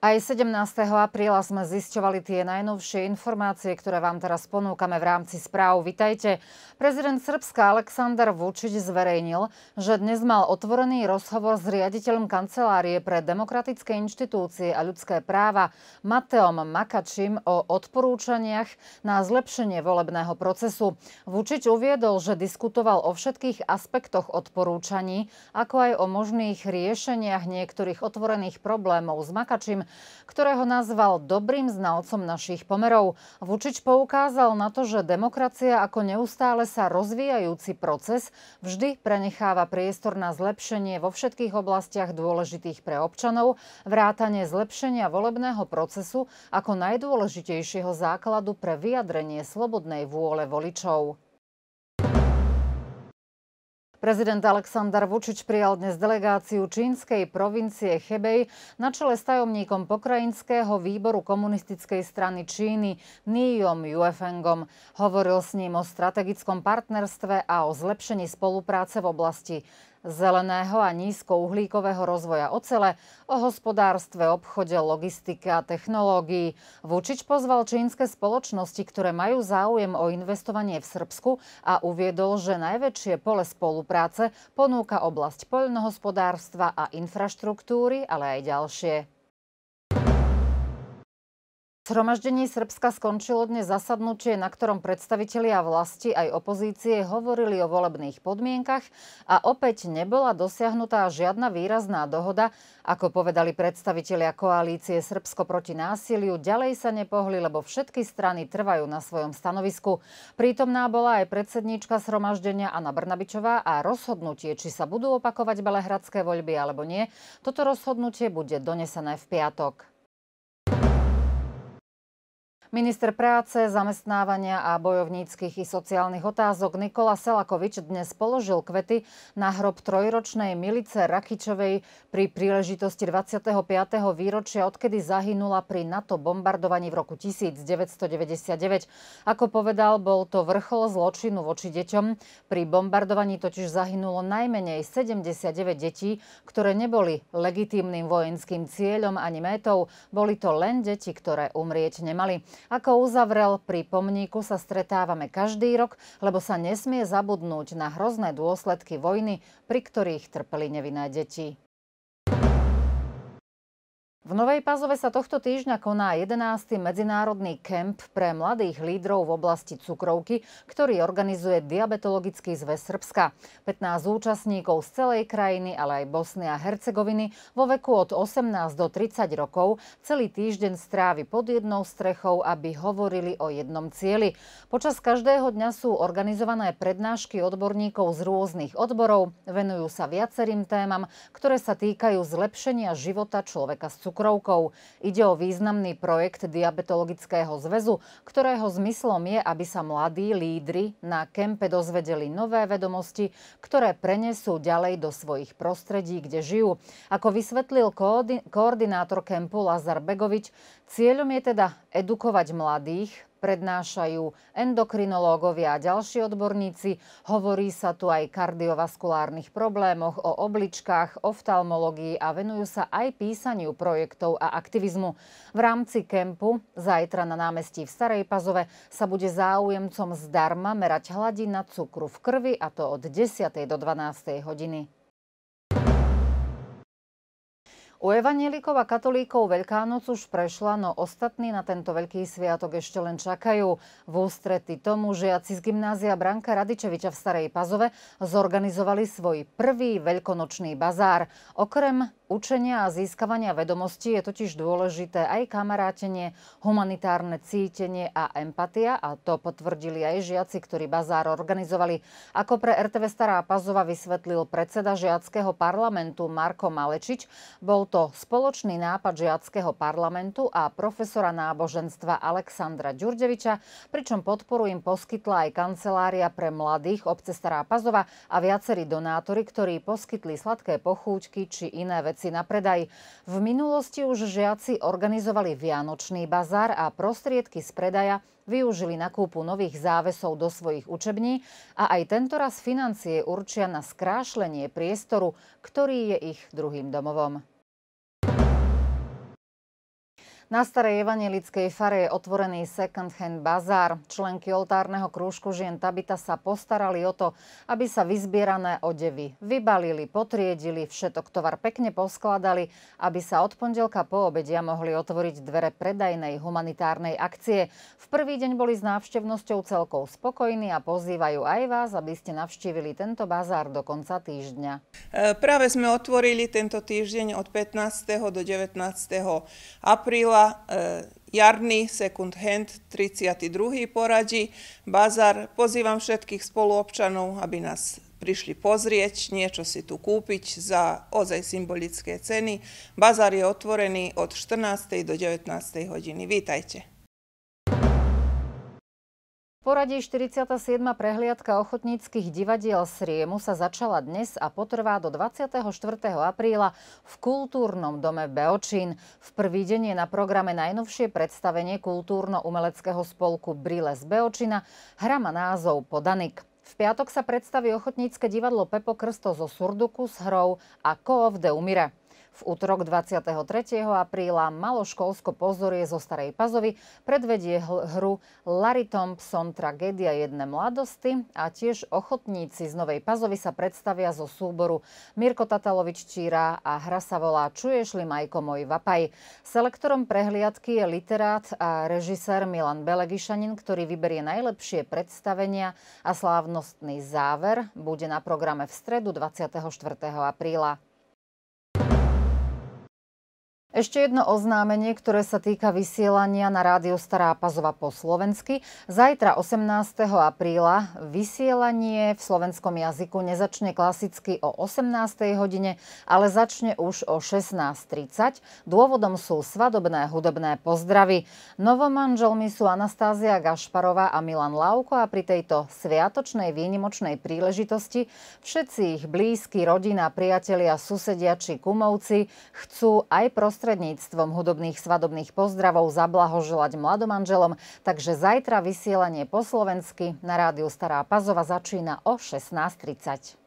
Aj 17. apríla sme zisťovali tie najnovšie informácie, ktoré vám teraz ponúkame v rámci správ. Vitajte. Prezident Srbska Aleksandar Vučić zverejnil, že dnes mal otvorený rozhovor s riaditeľom kancelárie pre demokratické inštitúcie a ľudské práva Mateom Makačim o odporúčaniach na zlepšenie volebného procesu. Vučić uviedol, že diskutoval o všetkých aspektoch odporúčaní, ako aj o možných riešeniach niektorých otvorených problémov s Makačim, ktorého nazval dobrým znalcom našich pomerov. Vučič poukázal na to, že demokracia ako neustále sa rozvíjajúci proces vždy prenecháva priestor na zlepšenie vo všetkých oblastiach dôležitých pre občanov, vrátanie zlepšenia volebného procesu ako najdôležitejšieho základu pre vyjadrenie slobodnej vôle voličov. Prezident Aleksandar Vučič prijal dnes delegáciu čínskej provincie Hebej na čele s tajomníkom pokrajinského výboru komunistickej strany Číny Nijom Juefengom. Hovoril s ním o strategickom partnerstve a o zlepšení spolupráce v oblasti zeleného a nízkouhlíkového rozvoja ocele, o hospodárstve, obchode, logistike a technológii. Vučič pozval čínske spoločnosti, ktoré majú záujem o investovanie v Srbsku a uviedol, že najväčšie pole spolupráce ponúka oblasť poľnohospodárstva a infraštruktúry, ale aj ďalšie. Zhromaždenie Srbska skončilo dnes zasadnutie, na ktorom predstavitelia vlasti aj opozície hovorili o volebných podmienkach a opäť nebola dosiahnutá žiadna výrazná dohoda. Ako povedali predstavitelia koalície Srbsko proti násiliu, ďalej sa nepohli, lebo všetky strany trvajú na svojom stanovisku. Prítomná bola aj predsedníčka zhromaždenia Anna Brnabičová a rozhodnutie, či sa budú opakovať belehradské voľby alebo nie, toto rozhodnutie bude donesené v piatok. Minister práce, zamestnávania a bojovníckých i sociálnych otázok Nikola Selakovič dnes položil kvety na hrob trojročnej Milice Rakičovej pri príležitosti 25. výročia, odkedy zahynula pri NATO bombardovaní v roku 1999. Ako povedal, bol to vrchol zločinu voči deťom. Pri bombardovaní totiž zahynulo najmenej 79 detí, ktoré neboli legitímnym vojenským cieľom ani métou. Boli to len deti, ktoré umrieť nemali. Ako uzavrel, pri pomníku sa stretávame každý rok, lebo sa nesmie zabudnúť na hrozné dôsledky vojny, pri ktorých trpeli nevinné deti. V Novej Pazove sa tohto týždňa koná 11. medzinárodný kemp pre mladých lídrov v oblasti cukrovky, ktorý organizuje Diabetologický zväz Srbska. 15 účastníkov z celej krajiny, ale aj Bosny a Hercegoviny vo veku od 18 do 30 rokov celý týždeň strávi pod jednou strechou, aby hovorili o jednom cieli. Počas každého dňa sú organizované prednášky odborníkov z rôznych odborov, venujú sa viacerým témam, ktoré sa týkajú zlepšenia života človeka s cukrovkou cukrovkou. Ide o významný projekt Diabetologického zväzu, ktorého zmyslom je, aby sa mladí lídry na kempe dozvedeli nové vedomosti, ktoré prenesú ďalej do svojich prostredí, kde žijú. Ako vysvetlil koordinátor kempu Lazar Begovič, cieľom je teda edukovať mladých, prednášajú endokrinológovia a ďalší odborníci. Hovorí sa tu aj kardiovaskulárnych problémoch, o obličkách, oftalmológii a venujú sa aj písaniu projektov a aktivizmu. V rámci kempu zajtra na námestí v Starej Pazove sa bude záujemcom zdarma merať hladina cukru v krvi a to od 10. do 12. hodiny. U evanielikov a katolíkov Veľká noc už prešla, no ostatní na tento veľký sviatok ešte len čakajú. V ústretí tomu žiaci z gymnázia Branka Radičeviča v Starej Pazove zorganizovali svoj prvý veľkonočný bazár. Okrem Učenia a získavania vedomostí je totiž dôležité aj kamarátenie, humanitárne cítenie a empatia a to potvrdili aj žiaci, ktorí bazár organizovali. Ako pre RTV Stará Pazova vysvetlil predseda žiackého parlamentu Marko Malečič, bol to spoločný nápad žiackého parlamentu a profesora náboženstva Alexandra Ďurdeviča, pričom podporu im poskytla aj kancelária pre mladých obce Stará Pazova a viacerí donátori, ktorí poskytli sladké pochúťky či iné veci veci na predaj. V minulosti už žiaci organizovali Vianočný bazár a prostriedky z predaja využili na kúpu nových závesov do svojich učební a aj tentoraz financie určia na skrášlenie priestoru, ktorý je ich druhým domovom. Na starej evanelickej fare je otvorený second-hand bazár. Členky oltárneho krúžku žien Tabita sa postarali o to, aby sa vyzbierané odevy vybalili, potriedili, všetok tovar pekne poskladali, aby sa od pondelka po obedia mohli otvoriť dvere predajnej humanitárnej akcie. V prvý deň boli s návštevnosťou celkou spokojní a pozývajú aj vás, aby ste navštívili tento bazár do konca týždňa. E, práve sme otvorili tento týždeň od 15. do 19. apríla Bratislava, e, jarný second hand 32. poradí, bazar. Pozývam všetkých spoluobčanov, aby nás prišli pozrieť, niečo si tu kúpiť za ozaj symbolické ceny. Bazar je otvorený od 14. do 19. hodiny. Vítajte. Poradí 47. prehliadka ochotníckých divadiel Sriemu sa začala dnes a potrvá do 24. apríla v Kultúrnom dome Beočín. V prvý deň je na programe najnovšie predstavenie kultúrno-umeleckého spolku Brile z Beočina. Hra má názov Podanik. V piatok sa predstaví ochotnícke divadlo Pepo Krsto zo Surduku s hrou a Ko of the Umire. V útorok 23. apríla malo školsko pozorie zo Starej Pazovy predvedie hru Larry Thompson Tragédia jedné mladosti a tiež ochotníci z Novej Pazovy sa predstavia zo súboru Mirko Tatalovič Číra a hra sa volá Čuješ li Majko môj vapaj. Selektorom prehliadky je literát a režisér Milan Belegišanin, ktorý vyberie najlepšie predstavenia a slávnostný záver bude na programe v stredu 24. apríla. Ešte jedno oznámenie, ktoré sa týka vysielania na rádiu Stará Pazova po slovensky. Zajtra 18. apríla vysielanie v slovenskom jazyku nezačne klasicky o 18. hodine, ale začne už o 16.30. Dôvodom sú svadobné hudobné pozdravy. Novomanželmi sú Anastázia Gašparová a Milan Lauko a pri tejto sviatočnej výnimočnej príležitosti všetci ich blízky, rodina, priatelia, susedia či kumovci chcú aj prostredníci prostredníctvom hudobných svadobných pozdravov zablahoželať mladom manželom, takže zajtra vysielanie po slovensky na rádiu Stará Pazova začína o 16.30.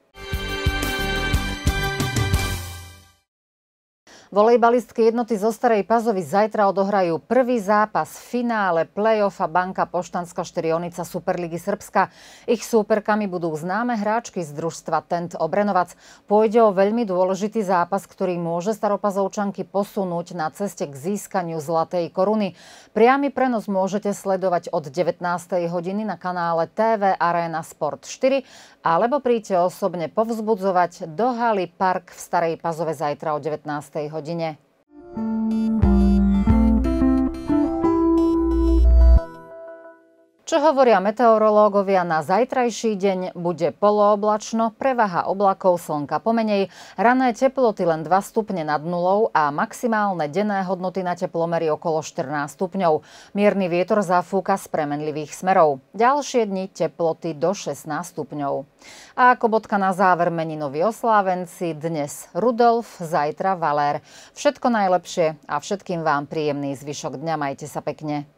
Volejbalistky jednoty zo Starej Pazovy zajtra odohrajú prvý zápas v finále play-offa Banka Poštanská Štyrionica Superligy Srbska. Ich súperkami budú známe hráčky z družstva Tent Obrenovac. Pôjde o veľmi dôležitý zápas, ktorý môže staropazovčanky posunúť na ceste k získaniu Zlatej koruny. Priamy prenos môžete sledovať od 19. hodiny na kanále TV Arena Sport 4 alebo príďte osobne povzbudzovať do haly Park v Starej Pazove zajtra o 19. hodiny. родине. Čo hovoria meteorológovia, na zajtrajší deň bude polooblačno, prevaha oblakov slnka pomenej, rané teploty len 2 stupne nad nulou a maximálne denné hodnoty na teplomery okolo 14 stupňov. Mierny vietor zafúka z premenlivých smerov. Ďalšie dni teploty do 16 stupňov. A ako bodka na záver meninoví oslávenci dnes Rudolf, zajtra Valér. Všetko najlepšie a všetkým vám príjemný zvyšok dňa. Majte sa pekne.